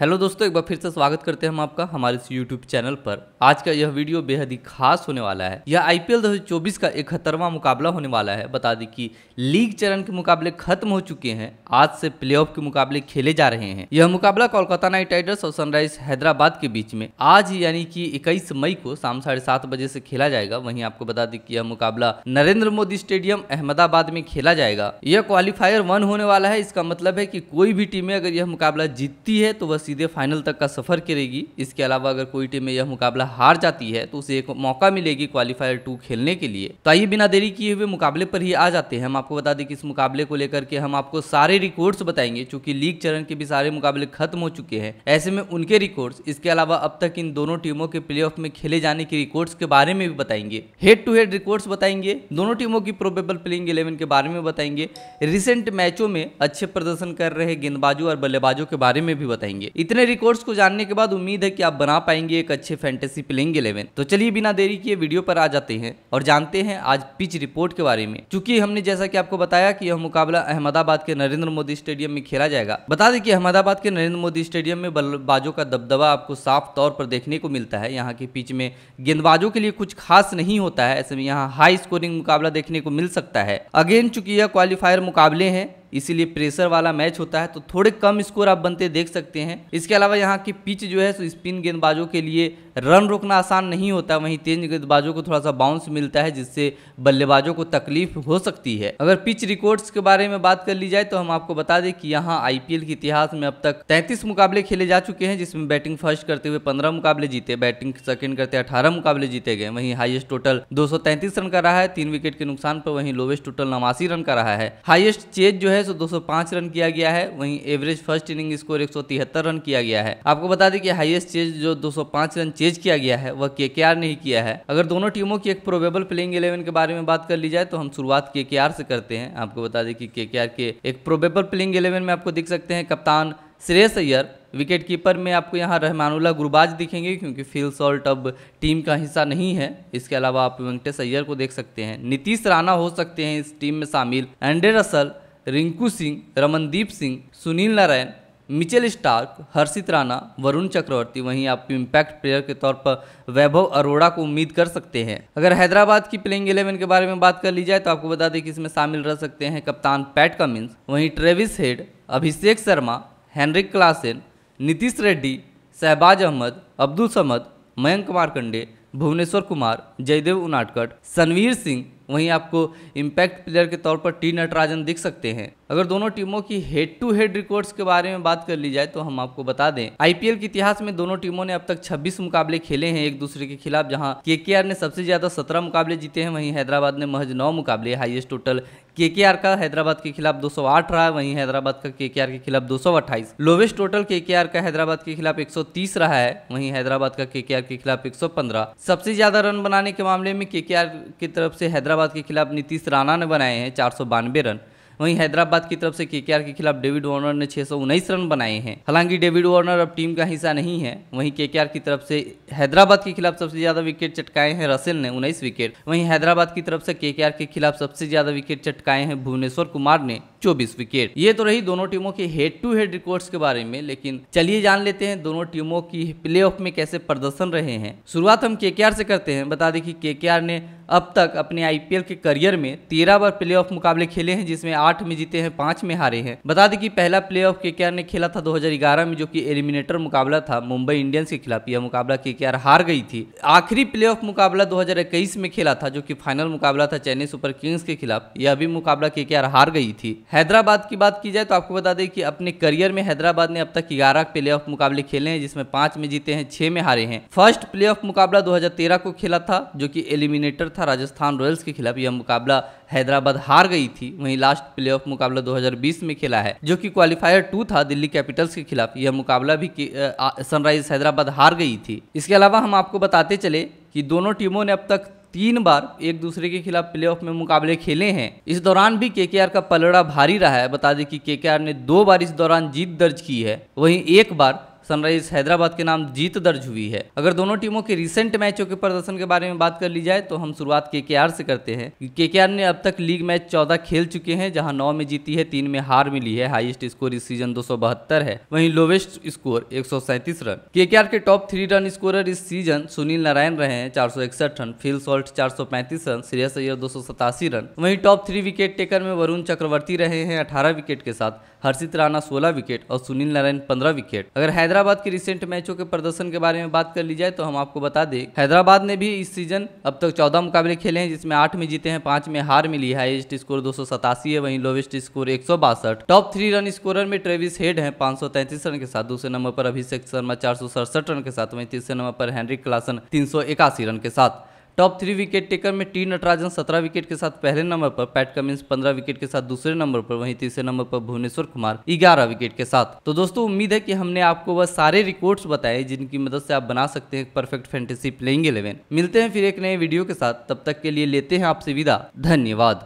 hello दोस्तों एक बार फिर से स्वागत करते हैं हम आपका हमारे इस यूट्यूब चैनल पर आज का यह वीडियो बेहद ही खास होने वाला है यह आईपीएल 2024 का इकहत्तरवा मुकाबला होने वाला है बता दें कि लीग चरण के मुकाबले खत्म हो चुके हैं आज से प्लेऑफ के मुकाबले खेले जा रहे हैं यह मुकाबला कोलकाता नाइट राइडर्स और सनराइज हैदराबाद के बीच में आज यानी की इक्कीस मई को शाम साढ़े बजे से खेला जाएगा वही आपको बता दें कि यह मुकाबला नरेंद्र मोदी स्टेडियम अहमदाबाद में खेला जाएगा यह क्वालिफायर वन होने वाला है इसका मतलब है की कोई भी टीमें अगर यह मुकाबला जीतती है तो वह सीधे फाइनल तक का सफ़र करेगी इसके अलावा अगर कोई टीम यह मुकाबला हार जाती है तो उसे एक मौका मिलेगी क्वालिफायर टू खेलने के लिए तो आइए बिना देरी किए हुए मुकाबले पर ही आ जाते हैं हम आपको बता दें कि इस मुकाबले को लेकर के हम आपको सारे रिकॉर्ड्स बताएंगे चूंकि लीग चरण के भी सारे मुकाबले खत्म हो चुके हैं ऐसे में उनके रिकॉर्ड्स इसके अलावा अब तक इन दोनों टीमों के प्ले में खेले जाने के रिकॉर्ड्स के बारे में भी बताएंगे हेड टू हेड रिकॉर्ड्स बताएंगे दोनों टीमों की प्रोबेबल प्लेइंग इलेवन के बारे में बताएंगे रिसेंट मैचों में अच्छे प्रदर्शन कर रहे गेंदबाजों और बल्लेबाजों के बारे में भी बताएंगे इतने रिकॉर्ड्स को जानने के बाद उम्मीद है कि आप बना पाएंगे एक अच्छे फैंटेसी प्लेइंग इलेवन तो चलिए बिना देरी किए वीडियो पर आ जाते हैं और जानते हैं आज पिच रिपोर्ट के बारे में चूंकि हमने जैसा कि आपको बताया कि यह मुकाबला अहमदाबाद के नरेंद्र मोदी स्टेडियम में खेला जाएगा बता दें कि अहमदाबाद के नरेंद्र मोदी स्टेडियम में बल्लेबाजों का दबदबा आपको साफ तौर पर देखने को मिलता है यहाँ के पिच में गेंदबाजों के लिए कुछ खास नहीं होता है ऐसे में यहाँ हाई स्कोरिंग मुकाबला देखने को मिल सकता है अगेन चूंकि यह क्वालिफायर मुकाबले हैं इसीलिए प्रेशर वाला मैच होता है तो थोड़े कम स्कोर आप बनते देख सकते हैं इसके अलावा यहाँ की पिच जो है सो स्पिन गेंदबाजों के लिए रन रोकना आसान नहीं होता वहीं तेज गेंदबाजों को थोड़ा सा बाउंस मिलता है जिससे बल्लेबाजों को तकलीफ हो सकती है अगर पिच रिकॉर्ड्स के बारे में बात कर ली जाए तो हम आपको बता दें कि यहाँ आईपीएल के इतिहास में अब तक तैंतीस मुकाबले खेले जा चुके हैं जिसमें बैटिंग फर्स्ट करते हुए पंद्रह मुकाबले जीते बैटिंग सेकेंड करते अठारह मुकाबले जीते गए वहीं हाइएस्ट टोटल दो रन का रहा है तीन विकेट के नुकसान पर वहीं लोवेस्ट टोटल नवासी रन का रहा है हाईएस्ट चेज जो है है सो 205 रन किया गया है वहीं एवरेज फर्स्ट इनिंग स्कोर एक रन किया गया है आपको बता दें कि हाईएस्ट चेज जो 205 रन चेज किया गया है वह केकेआर ने ही किया है अगर दोनों टीमों की एक प्रोबेबल प्लेइंग इलेवन के बारे में बात कर ली जाए तो हम शुरुआत केकेआर से करते हैं आपको बता दें कि केकेआर के एक प्रोबेबल प्लेइंग इलेवन में आपको दिख सकते हैं कप्तान श्रेयस अय्यर विकेट कीपर में आपको यहाँ रहमानुल्ला गुरबाज दिखेंगे क्योंकि फील सॉल्ट अब टीम का हिस्सा नहीं है इसके अलावा आप वेंकटेश अय्यर को देख सकते हैं नीतीश राणा हो सकते हैं इस टीम में शामिल Andre Russell Rinku Singh Ramandeep Singh Sunil Narine Mitchell Starc Harshit Rana Varun Chakravarthy वहीं आप इम्पैक्ट प्लेयर के तौर पर वैभव अरोड़ा को उम्मीद कर सकते हैं अगर हैदराबाद की प्लेइंग इलेवन के बारे में बात कर ली जाए तो आपको बता दें कि इसमें शामिल रह सकते हैं कप्तान पैट कमिंस वहीं Travis Head Abhishek Sharma Heinrich Klaasen Nitish Reddy Shahbaz Ahmed Abdul Samad Mayank Kumar कंडे भुवनेश्वर कुमार जयदेव उनाटकट सनवीर सिंह वहीं आपको इम्पैक्ट प्लेयर के तौर पर टी नटराजन दिख सकते हैं अगर दोनों टीमों की हेड टू हेड रिकॉर्ड्स के बारे में बात कर ली जाए तो हम आपको बता दें आईपीएल के इतिहास में दोनों टीमों ने अब तक 26 मुकाबले खेले हैं एक दूसरे के खिलाफ जहां केकेआर ने सबसे ज्यादा 17 मुकाबले जीते हैं वहीं हैदराबाद ने महज 9 मुकाबले हाईएस्ट टोटल केकेआर का हैदराबाद के खिलाफ 208 रहा है वहीं हैदराबाद का केकेआर के खिलाफ 228 लोवेस्ट टोटल केकेआर का हैदराबाद के खिलाफ 130 रहा है वहीं हैदराबाद का केकेआर के खिलाफ 115 सबसे ज्यादा रन बनाने के मामले में केकेआर की तरफ से हैदराबाद हैदराबाद के खिलाफ नीतीश राणा ने बनाए हैं चार रन वहीं हैदराबाद की तरफ से केकेआर के खिलाफ डेविड वार्नर ने छह रन बनाए हैं हालांकि डेविड वार्नर अब टीम का हिस्सा नहीं है वहीं केकेआर की तरफ से हैदराबाद के खिलाफ सबसे ज्यादा विकेट चटकाए हैं रसेल ने उन्नीस विकेट वहीं हैदराबाद की तरफ से केकेआर के खिलाफ सबसे ज्यादा विकेट चटकाए हैं भुवनेश्वर कुमार ने चौबीस विकेट ये तो रही दोनों टीमों के हेड टू हेड रिकॉर्ड्स के बारे में लेकिन चलिए जान लेते हैं दोनों टीमों की प्ले में कैसे प्रदर्शन रहे हैं शुरुआत हम के से करते हैं बता दें कि के ने अब तक अपने आईपीएल के करियर में तेरह बार प्ले मुकाबले खेले हैं जिसमें आठ में जीते हैं पांच में हारे हैं बता दें कि पहला प्लेऑफ केकेआर ने खेला था 2011 में जो कि एलिमिनेटर मुकाबला था मुंबई इंडियंस के खिलाफ यह मुकाबला केकेआर हार गई थी आखिरी प्ले मुकाबला दो में खेला था जो कि फाइनल मुकाबला था चेन्नई सुपर किंग्स के खिलाफ यह भी मुकाबला केकेआर हार गई थी हैदराबाद की बात की जाए तो आपको बता दें कि अपने करियर में हैदराबाद ने अब तक ग्यारह प्ले ऑफ मुकाबले खेले हैं जिसमें पांच में जीते हैं छह में हारे हैं फर्स्ट प्ले ऑफ मुकाबला 2013 को खेला था जो कि एलिमिनेटर था राजस्थान रॉयल्स के खिलाफ यह मुकाबला हैदराबाद हार गई थी वहीं लास्ट प्ले ऑफ मुकाबला 2020 में खेला है जो कि क्वालिफायर टू था दिल्ली कैपिटल्स के खिलाफ यह मुकाबला भी सनराइज हैदराबाद हार गई थी इसके अलावा हम आपको बताते चले कि दोनों टीमों ने अब तक तीन बार एक दूसरे के खिलाफ प्लेऑफ में मुकाबले खेले हैं इस दौरान भी केकेआर का पलड़ा भारी रहा है बता दें कि केकेआर ने दो बार इस दौरान जीत दर्ज की है वहीं एक बार सनराइज हैदराबाद के नाम जीत दर्ज हुई है अगर दोनों टीमों के रिसेंट मैचों के प्रदर्शन के बारे में बात कर ली जाए तो हम शुरुआत के से करते हैं के ने अब तक लीग मैच चौदह खेल चुके हैं जहां नौ में जीती है तीन में हार मिली है हाइएस्ट स्कोर इस सीजन दो है वहीं लोवेस्ट स्कोर एक रन के के टॉप थ्री रन स्कोरर इस सीजन सुनील नारायण रहे हैं चार रन फिल सोल्ट चार रन श्रेयस अय्यर दो रन वहीं टॉप थ्री विकेट टेकर में वरुण चक्रवर्ती रहे हैं 18 विकेट के साथ हर्षित राणा 16 विकेट और सुनील नारायण 15 विकेट अगर हैदराबाद हैदराबाद के रिसेंट मैचों के प्रदर्शन के बारे में बात कर ली जाए तो हम आपको बता दें हैदराबाद ने भी इस सीजन अब तक चौदह मुकाबले खेले हैं जिसमें आठ में जीते हैं पांच में हार मिली है हाईएस्ट स्कोर दो है वहीं लोवेस्ट स्कोर एक टॉप थ्री रन स्कोरर में ट्रेविस हेड है पांच रन के साथ दूसरे नंबर पर अभिषेक शर्मा चार रन के साथ वहीं तीसरे नंबर पर हेनरिक क्लासन तीन रन के साथ टॉप थ्री विकेट टेकर में टी नटराजन सत्रह विकेट के साथ पहले नंबर पर पैट कमिंस पंद्रह विकेट के साथ दूसरे नंबर पर वहीं तीसरे नंबर पर भुवनेश्वर कुमार ग्यारह विकेट के साथ तो दोस्तों उम्मीद है कि हमने आपको वह सारे रिकॉर्ड्स बताए जिनकी मदद से आप बना सकते हैं परफेक्ट फैंटेसी प्लेइंग इलेवन मिलते हैं फिर एक नए वीडियो के साथ तब तक के लिए लेते हैं आपसे विदा धन्यवाद